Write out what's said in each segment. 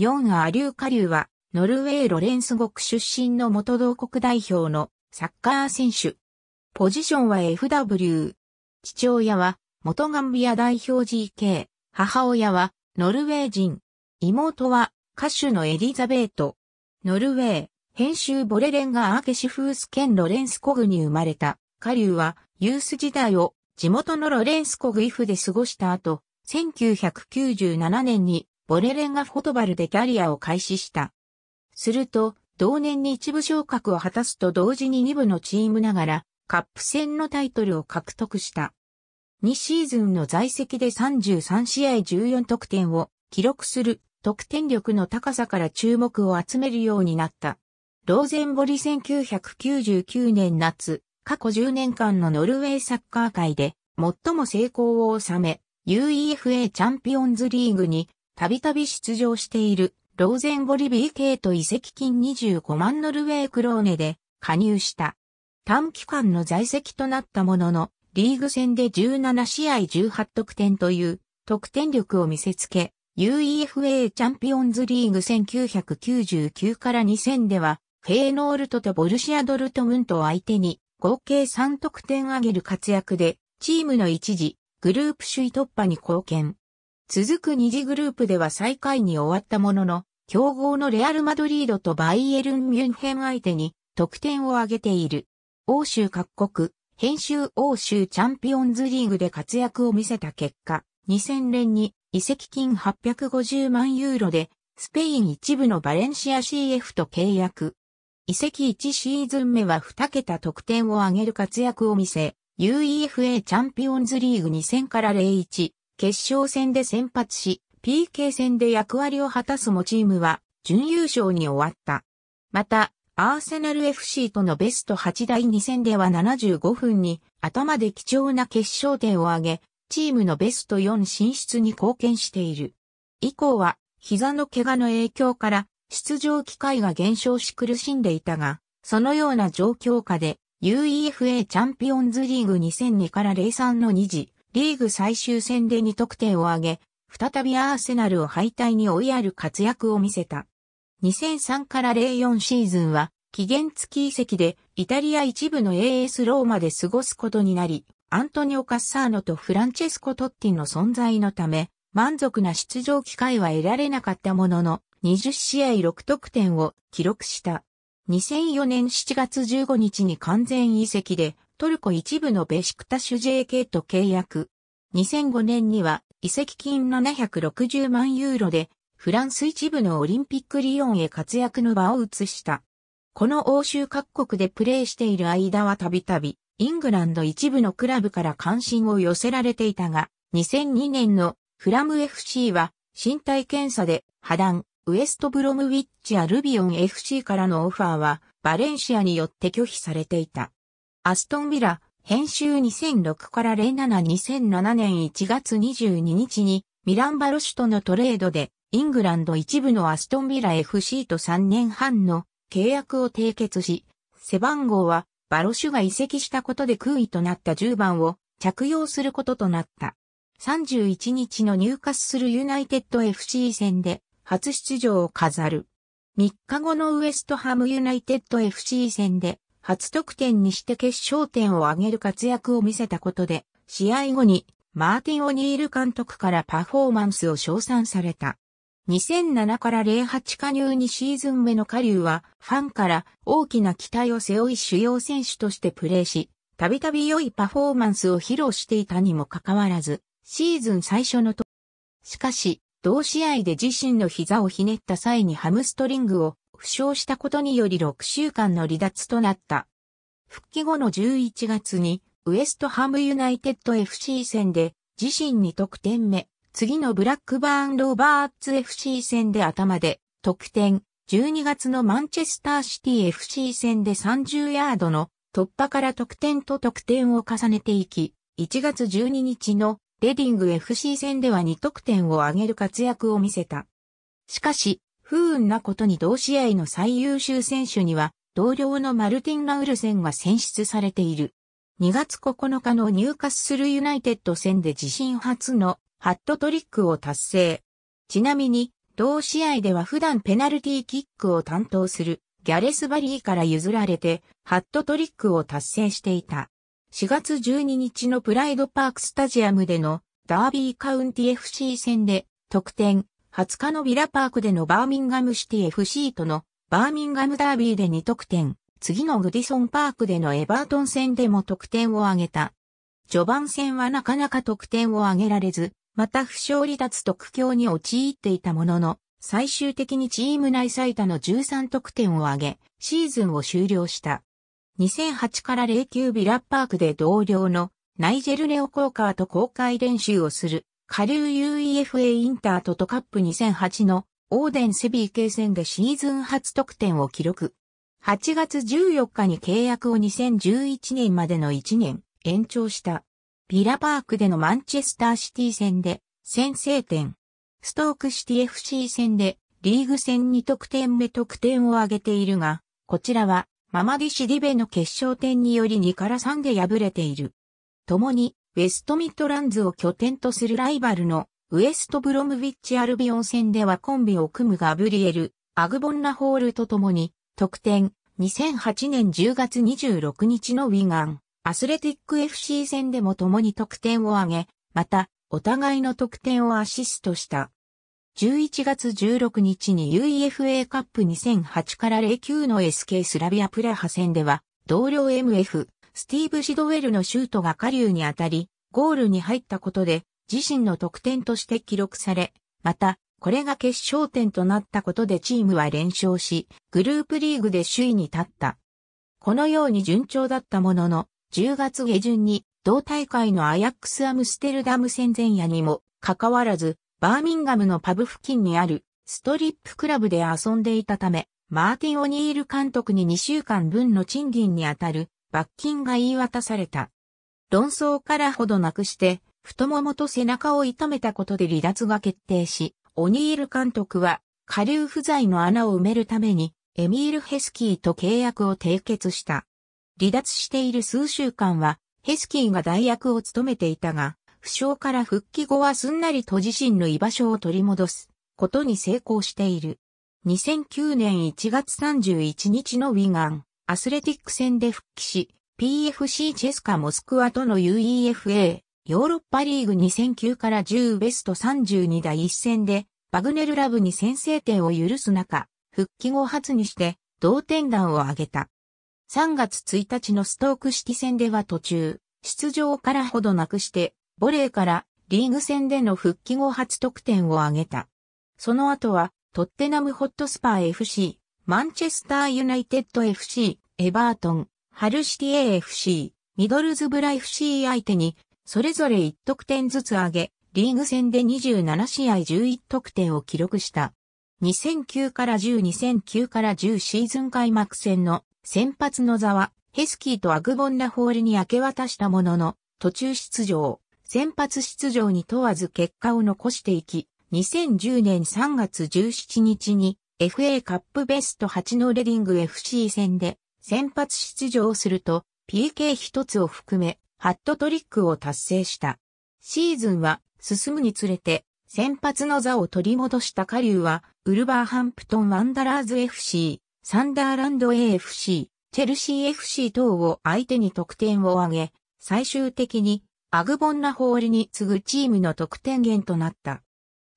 ヨン・アリュー・カリューは、ノルウェー・ロレンス国出身の元同国代表のサッカー選手。ポジションは FW。父親は、元ガンビア代表 GK。母親は、ノルウェー人。妹は、歌手のエリザベート。ノルウェー、編集ボレレンガ・アーケシフース県ロレンスコグに生まれた。カリューは、ユース時代を地元のロレンスコグイフで過ごした後、1997年にボレレンがフォトバルでキャリアを開始した。すると、同年に一部昇格を果たすと同時に二部のチームながら、カップ戦のタイトルを獲得した。2シーズンの在籍で33試合14得点を記録する得点力の高さから注目を集めるようになった。ローゼンボリ1999年夏、過去10年間のノルウェーサッカー界で最も成功を収め、UEFA チャンピオンズリーグにたびたび出場しているローゼンボリビー系と移籍金25万ノルウェークローネで加入した。短期間の在籍となったものの、リーグ戦で17試合18得点という得点力を見せつけ、UEFA チャンピオンズリーグ1999から2000では、フェーノールトとボルシアドルトムントを相手に合計3得点上げる活躍で、チームの一時、グループ首位突破に貢献。続く二次グループでは最下位に終わったものの、強豪のレアル・マドリードとバイエルン・ミュンヘン相手に得点を挙げている。欧州各国、編集欧州チャンピオンズリーグで活躍を見せた結果、2000年に移籍金850万ユーロで、スペイン一部のバレンシア CF と契約。移籍1シーズン目は2桁得点を挙げる活躍を見せ、UEFA チャンピオンズリーグ2000から01、決勝戦で先発し、PK 戦で役割を果たすもチームは、準優勝に終わった。また、アーセナル FC とのベスト8第2戦では75分に頭で貴重な決勝点を挙げ、チームのベスト4進出に貢献している。以降は、膝の怪我の影響から出場機会が減少し苦しんでいたが、そのような状況下で UEFA チャンピオンズリーグ2002から03の2次リーグ最終戦で2得点を挙げ、再びアーセナルを敗退に追いやる活躍を見せた。2003から04シーズンは、期限付き移籍でイタリア一部の AS ローマで過ごすことになり、アントニオ・カッサーノとフランチェスコ・トッティの存在のため、満足な出場機会は得られなかったものの、20試合6得点を記録した。2004年7月15日に完全移籍でトルコ一部のベシクタシュ JK と契約。2005年には移籍金760万ユーロでフランス一部のオリンピックリヨンへ活躍の場を移した。この欧州各国でプレーしている間はたびたびイングランド一部のクラブから関心を寄せられていたが、2002年のフラム FC は身体検査で破談、ウエストブロムウィッチやルビオン FC からのオファーはバレンシアによって拒否されていた。アストンビラ、編集2006から07-2007年1月22日に、ミランバロシュとのトレードで、イングランド一部のアストンビラ FC と3年半の契約を締結し、背番号はバロシュが移籍したことで空位となった10番を着用することとなった。31日の入荷するユナイテッド FC 戦で初出場を飾る。3日後のウエストハムユナイテッド FC 戦で初得点にして決勝点を挙げる活躍を見せたことで、試合後にマーティン・オニール監督からパフォーマンスを称賛された。2007から08加入にシーズン目の下流は、ファンから大きな期待を背負い主要選手としてプレーし、たびたび良いパフォーマンスを披露していたにもかかわらず、シーズン最初のと、しかし、同試合で自身の膝をひねった際にハムストリングを負傷したことにより6週間の離脱となった。復帰後の11月に、ウエストハムユナイテッド FC 戦で、自身に得点目、次のブラックバーンローバーツ FC 戦で頭で、得点、12月のマンチェスターシティ FC 戦で30ヤードの突破から得点と得点を重ねていき、1月12日のレディング FC 戦では2得点を挙げる活躍を見せた。しかし、不運なことに同試合の最優秀選手には、同僚のマルティン・ラウルセンが選出されている。2月9日の入荷するユナイテッド戦で自身初のハットトリックを達成。ちなみに、同試合では普段ペナルティーキックを担当するギャレス・バリーから譲られて、ハットトリックを達成していた。4月12日のプライドパークスタジアムでのダービーカウンティ FC 戦で得点20日のビラパークでのバーミンガムシティ FC とのバーミンガムダービーで2得点、次のグディソンパークでのエバートン戦でも得点を挙げた。序盤戦はなかなか得点を挙げられず、また負傷離脱得苦に陥っていたものの、最終的にチーム内最多の13得点を挙げ、シーズンを終了した。2008から09ビラパークで同僚のナイジェル・レオ・コーカーと公開練習をする下流 UEFA インタートトカップ2008のオーデンセビー系戦でシーズン初得点を記録。8月14日に契約を2011年までの1年延長した。ビラパークでのマンチェスターシティ戦で先制点。ストークシティ FC 戦でリーグ戦に得点目得点を挙げているが、こちらはママディシディベの決勝点により2から3で敗れている。共にウェストミッドランズを拠点とするライバルのウエストブロムビッチアルビオン戦ではコンビを組むガブリエル、アグボンナホールと共に、得点、2008年10月26日のウィガン、アスレティック FC 戦でも共に得点を挙げ、また、お互いの得点をアシストした。11月16日に UEFA カップ2008から09の SK スラビアプラハ戦では、同僚 MF、スティーブ・シドウェルのシュートが下流に当たり、ゴールに入ったことで、自身の得点として記録され、また、これが決勝点となったことでチームは連勝し、グループリーグで首位に立った。このように順調だったものの、10月下旬に同大会のアヤックスアムステルダム戦前夜にも、かかわらず、バーミンガムのパブ付近にあるストリップクラブで遊んでいたため、マーティン・オニール監督に2週間分の賃金にあたる罰金が言い渡された。論争からほどなくして、太ももと背中を痛めたことで離脱が決定し、オニール監督は、下流不在の穴を埋めるために、エミール・ヘスキーと契約を締結した。離脱している数週間は、ヘスキーが代役を務めていたが、負傷から復帰後はすんなりと自身の居場所を取り戻すことに成功している。2009年1月31日のウィガン、アスレティック戦で復帰し、PFC チェスカモスクワとの UEFA ヨーロッパリーグ2009から10ベスト32第1戦で、バグネルラブに先制点を許す中、復帰後初にして同点弾を挙げた。3月1日のストークシティ戦では途中、出場からほどなくして、ボレーからリーグ戦での復帰後初得点を挙げた。その後は、トッテナムホットスパー FC、マンチェスターユナイテッド FC、エバートン、ハルシティ a FC、ミドルズブラ FC 相手に、それぞれ1得点ずつ上げ、リーグ戦で27試合11得点を記録した。2009から10、2009から10シーズン開幕戦の先発の座は、ヘスキーとアグボンラホールに明け渡したものの、途中出場、先発出場に問わず結果を残していき、2010年3月17日に FA カップベスト8のレディング FC 戦で先発出場すると PK 一つを含めハットトリックを達成した。シーズンは進むにつれて先発の座を取り戻した下流はウルバーハンプトンワンダラーズ FC、サンダーランド AFC、チェルシー FC 等を相手に得点を挙げ、最終的にアグボンナホールに次ぐチームの得点源となった。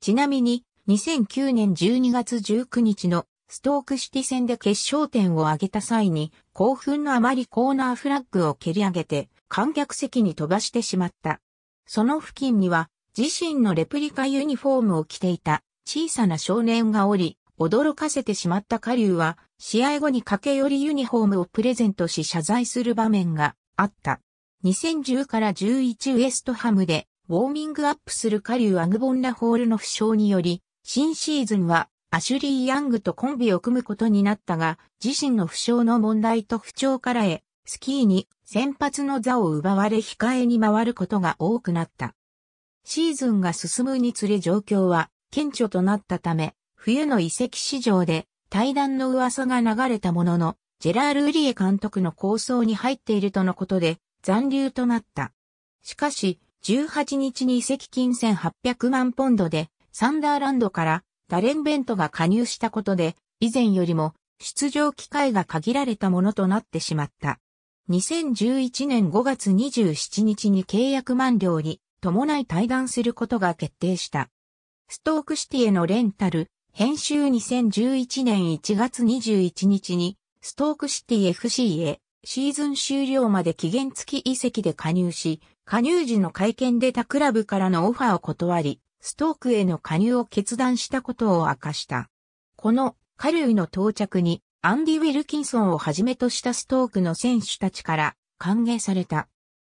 ちなみに、2009年12月19日のストークシティ戦で決勝点を挙げた際に、興奮のあまりコーナーフラッグを蹴り上げて、観客席に飛ばしてしまった。その付近には、自身のレプリカユニフォームを着ていた小さな少年がおり、驚かせてしまった下流は、試合後に駆け寄りユニフォームをプレゼントし謝罪する場面があった。2010から11ウエストハムで、ウォーミングアップする下流アグボンラホールの負傷により、新シーズンはアシュリー・ヤングとコンビを組むことになったが、自身の負傷の問題と不調からへ、スキーに先発の座を奪われ控えに回ることが多くなった。シーズンが進むにつれ状況は顕著となったため、冬の移籍市場で対談の噂が流れたものの、ジェラール・ウリエ監督の構想に入っているとのことで残留となった。しかし、18日に移籍金1800万ポンドでサンダーランドからダレン・ベントが加入したことで、以前よりも出場機会が限られたものとなってしまった。2011年5月27日に契約満了に伴い退団することが決定した。ストークシティへのレンタル、編集2011年1月21日に、ストークシティ FC へシーズン終了まで期限付き移籍で加入し、加入時の会見で他クラブからのオファーを断り、ストークへの加入を決断したことを明かした。このカルーの到着にアンディ・ウィルキンソンをはじめとしたストークの選手たちから歓迎された。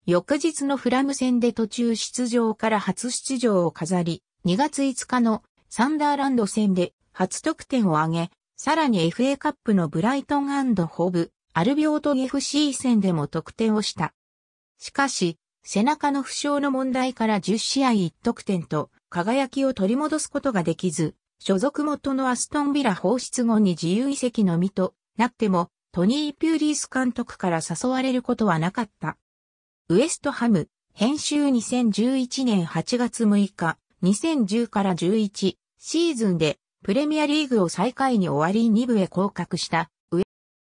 翌日のフラム戦で途中出場から初出場を飾り、2月5日のサンダーランド戦で初得点を挙げ、さらに FA カップのブライトンホブ、アルビオート FC 戦でも得点をした。しかし、背中の負傷の問題から10試合1得点と、輝きを取り戻すことができず、所属元のアストンビラ放出後に自由移籍のみとなっても、トニー・ピューリース監督から誘われることはなかった。ウエストハム、編集2011年8月6日、2010から11シーズンでプレミアリーグを最下位に終わり2部へ降格した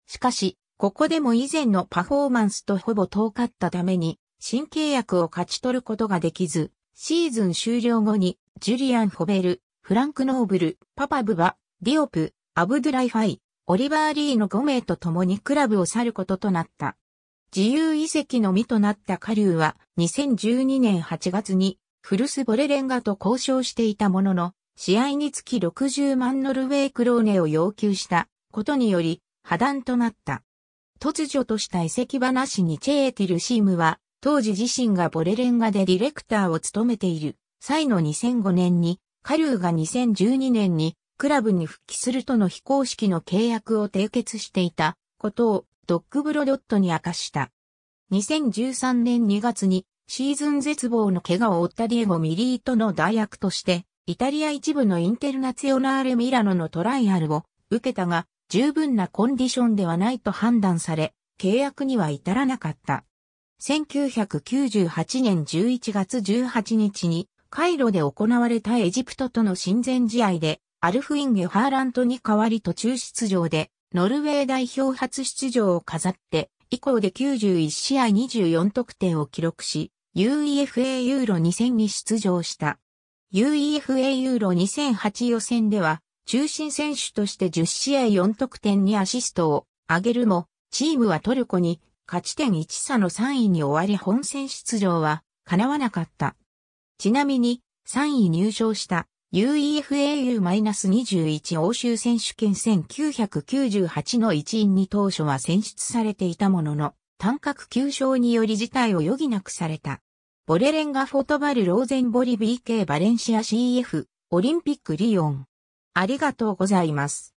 しかし、ここでも以前のパフォーマンスとほぼ遠かったために、新契約を勝ち取ることができず、シーズン終了後に、ジュリアン・ホベル、フランク・ノーブル、パパブバ、ディオプ、アブドゥライファイ、オリバー・リーの5名と共にクラブを去ることとなった。自由遺跡のみとなったカリューは2012年8月にフルス・ボレレンガと交渉していたものの、試合につき60万ノルウェークローネを要求したことにより破談となった。突如とした遺跡話にチェーティルシームは当時自身がボレレンガでディレクターを務めている際の2005年に、カリューが2012年にクラブに復帰するとの非公式の契約を締結していたことをドッグブロドットに明かした。2013年2月にシーズン絶望の怪我を負ったディエゴ・ミリーとの代役として、イタリア一部のインテルナツィオナーレ・ミラノのトライアルを受けたが、十分なコンディションではないと判断され、契約には至らなかった。1998年11月18日に、カイロで行われたエジプトとの親善試合で、アルフイン・ゲハーラントに代わり途中出場で、ノルウェー代表初出場を飾って、以降で91試合24得点を記録し、UEFA ユーロ2000に出場した。UEFA ユーロ2008予選では、中心選手として10試合4得点にアシストを上げるも、チームはトルコに勝ち点1差の3位に終わり本戦出場は叶わなかった。ちなみに3位入賞した UEFAU-21 欧州選手権1998の一員に当初は選出されていたものの、単角急勝により事態を余儀なくされた。ボレレンガフォトバルローゼンボリ BK バレンシア CF オリンピックリオン。ありがとうございます。